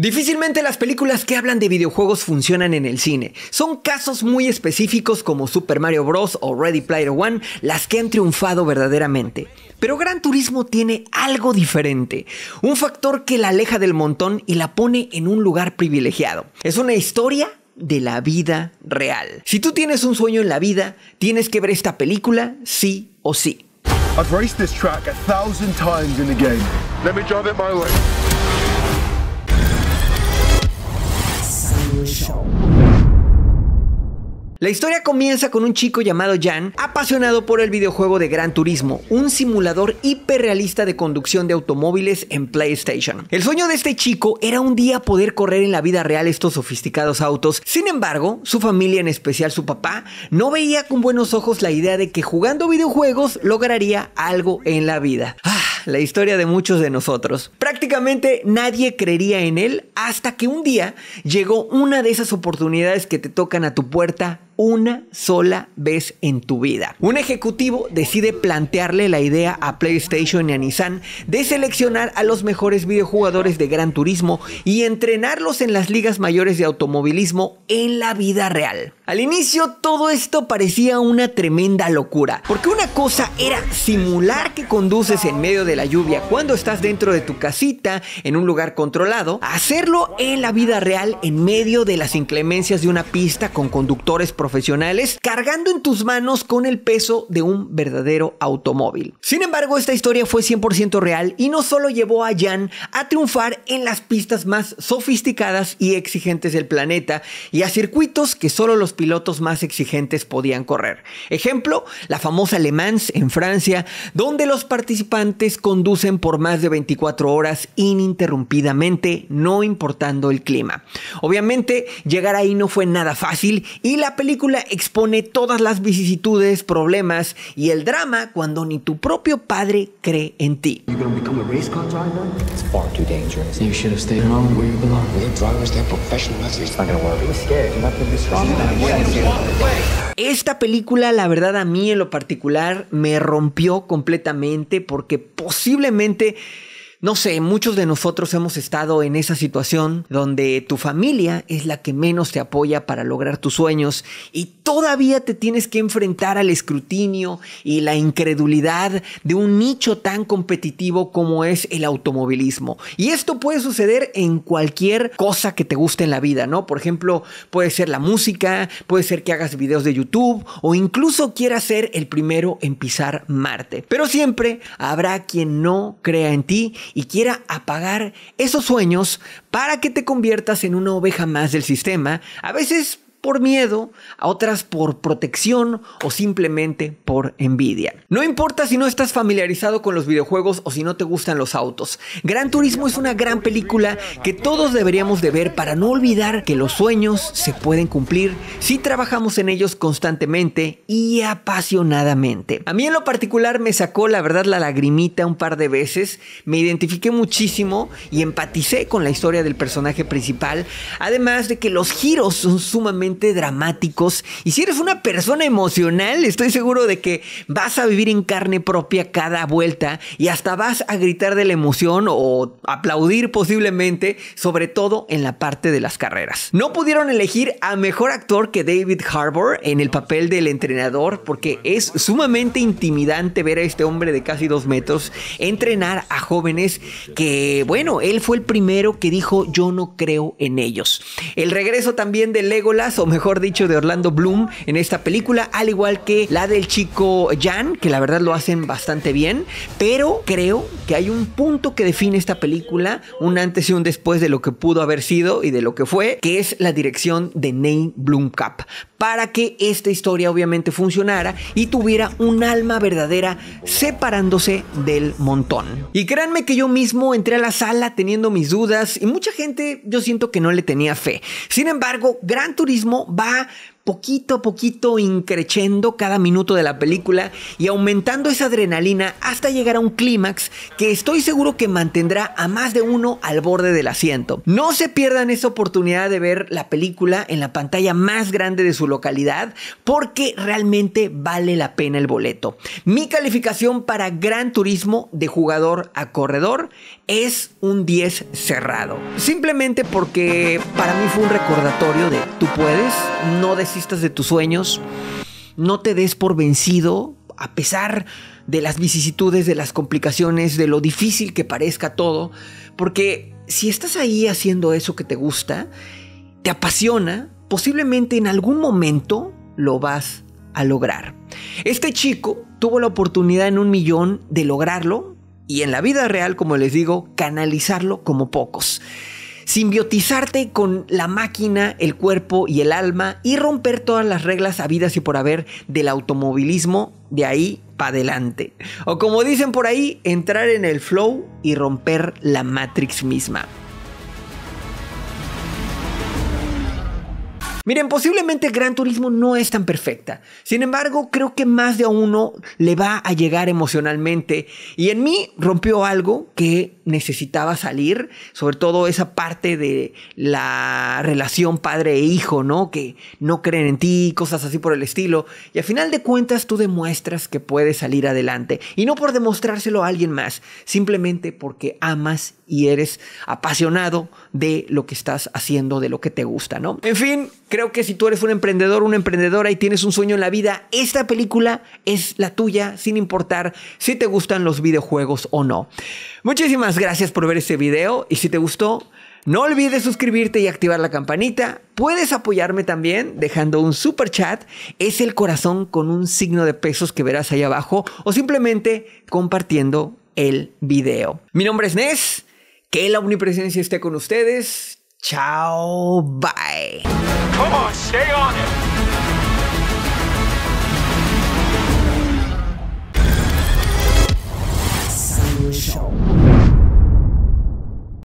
Difícilmente las películas que hablan de videojuegos funcionan en el cine. Son casos muy específicos como Super Mario Bros. o Ready Player One las que han triunfado verdaderamente. Pero Gran Turismo tiene algo diferente, un factor que la aleja del montón y la pone en un lugar privilegiado. Es una historia de la vida real. Si tú tienes un sueño en la vida, tienes que ver esta película sí o sí. La historia comienza con un chico llamado Jan, apasionado por el videojuego de Gran Turismo, un simulador hiperrealista de conducción de automóviles en PlayStation. El sueño de este chico era un día poder correr en la vida real estos sofisticados autos, sin embargo, su familia, en especial su papá, no veía con buenos ojos la idea de que jugando videojuegos lograría algo en la vida. ¡Ah! la historia de muchos de nosotros. Prácticamente nadie creería en él hasta que un día llegó una de esas oportunidades que te tocan a tu puerta una sola vez en tu vida. Un ejecutivo decide plantearle la idea a PlayStation y a Nissan de seleccionar a los mejores videojugadores de Gran Turismo y entrenarlos en las ligas mayores de automovilismo en la vida real. Al inicio todo esto parecía una tremenda locura, porque una cosa era simular que conduces en medio de la lluvia cuando estás dentro de tu casita, en un lugar controlado, hacerlo en la vida real en medio de las inclemencias de una pista con conductores profesionales cargando en tus manos con el peso de un verdadero automóvil. Sin embargo, esta historia fue 100% real y no solo llevó a Jan a triunfar en las pistas más sofisticadas y exigentes del planeta y a circuitos que solo los pilotos más exigentes podían correr. Ejemplo, la famosa Le Mans en Francia, donde los participantes conducen por más de 24 horas ininterrumpidamente, no importando el clima. Obviamente, llegar ahí no fue nada fácil y la película película expone todas las vicisitudes, problemas y el drama cuando ni tu propio padre cree en ti. Oh, Esta película, la verdad, a mí en lo particular me rompió completamente porque posiblemente no sé, muchos de nosotros hemos estado en esa situación donde tu familia es la que menos te apoya para lograr tus sueños y todavía te tienes que enfrentar al escrutinio y la incredulidad de un nicho tan competitivo como es el automovilismo. Y esto puede suceder en cualquier cosa que te guste en la vida, ¿no? Por ejemplo, puede ser la música, puede ser que hagas videos de YouTube o incluso quieras ser el primero en pisar Marte. Pero siempre habrá quien no crea en ti y quiera apagar esos sueños para que te conviertas en una oveja más del sistema, a veces por miedo, a otras por protección o simplemente por envidia. No importa si no estás familiarizado con los videojuegos o si no te gustan los autos. Gran Turismo es una gran película que todos deberíamos de ver para no olvidar que los sueños se pueden cumplir si trabajamos en ellos constantemente y apasionadamente. A mí en lo particular me sacó la verdad la lagrimita un par de veces, me identifiqué muchísimo y empaticé con la historia del personaje principal, además de que los giros son sumamente dramáticos. Y si eres una persona emocional, estoy seguro de que vas a vivir en carne propia cada vuelta y hasta vas a gritar de la emoción o aplaudir posiblemente, sobre todo en la parte de las carreras. No pudieron elegir a mejor actor que David Harbour en el papel del entrenador porque es sumamente intimidante ver a este hombre de casi dos metros entrenar a jóvenes que, bueno, él fue el primero que dijo yo no creo en ellos. El regreso también de Legolas o mejor dicho, de Orlando Bloom en esta película, al igual que la del chico Jan, que la verdad lo hacen bastante bien, pero creo que hay un punto que define esta película, un antes y un después de lo que pudo haber sido y de lo que fue, que es la dirección de Ney Bloomcap para que esta historia obviamente funcionara y tuviera un alma verdadera separándose del montón. Y créanme que yo mismo entré a la sala teniendo mis dudas y mucha gente yo siento que no le tenía fe. Sin embargo, Gran Turismo va poquito a poquito increciendo cada minuto de la película y aumentando esa adrenalina hasta llegar a un clímax que estoy seguro que mantendrá a más de uno al borde del asiento. No se pierdan esa oportunidad de ver la película en la pantalla más grande de su localidad porque realmente vale la pena el boleto. Mi calificación para Gran Turismo de jugador a corredor es un 10 cerrado. Simplemente porque para mí fue un recordatorio de tú puedes, no decir de tus sueños. No te des por vencido a pesar de las vicisitudes, de las complicaciones, de lo difícil que parezca todo, porque si estás ahí haciendo eso que te gusta, te apasiona, posiblemente en algún momento lo vas a lograr. Este chico tuvo la oportunidad en un millón de lograrlo y en la vida real, como les digo, canalizarlo como pocos simbiotizarte con la máquina, el cuerpo y el alma y romper todas las reglas habidas y por haber del automovilismo de ahí para adelante. O como dicen por ahí, entrar en el flow y romper la Matrix misma. Miren, posiblemente Gran Turismo no es tan perfecta. Sin embargo, creo que más de a uno le va a llegar emocionalmente. Y en mí rompió algo que necesitaba salir, sobre todo esa parte de la relación padre e hijo, ¿no? Que no creen en ti, cosas así por el estilo. Y a final de cuentas tú demuestras que puedes salir adelante. Y no por demostrárselo a alguien más, simplemente porque amas y eres apasionado de lo que estás haciendo, de lo que te gusta, ¿no? En fin, creo que si tú eres un emprendedor, una emprendedora y tienes un sueño en la vida, esta película es la tuya, sin importar si te gustan los videojuegos o no. Muchísimas gracias por ver este video y si te gustó, no olvides suscribirte y activar la campanita. Puedes apoyarme también dejando un super chat. Es el corazón con un signo de pesos que verás ahí abajo o simplemente compartiendo el video. Mi nombre es Nes. Que la omnipresencia esté con ustedes. Chao, bye.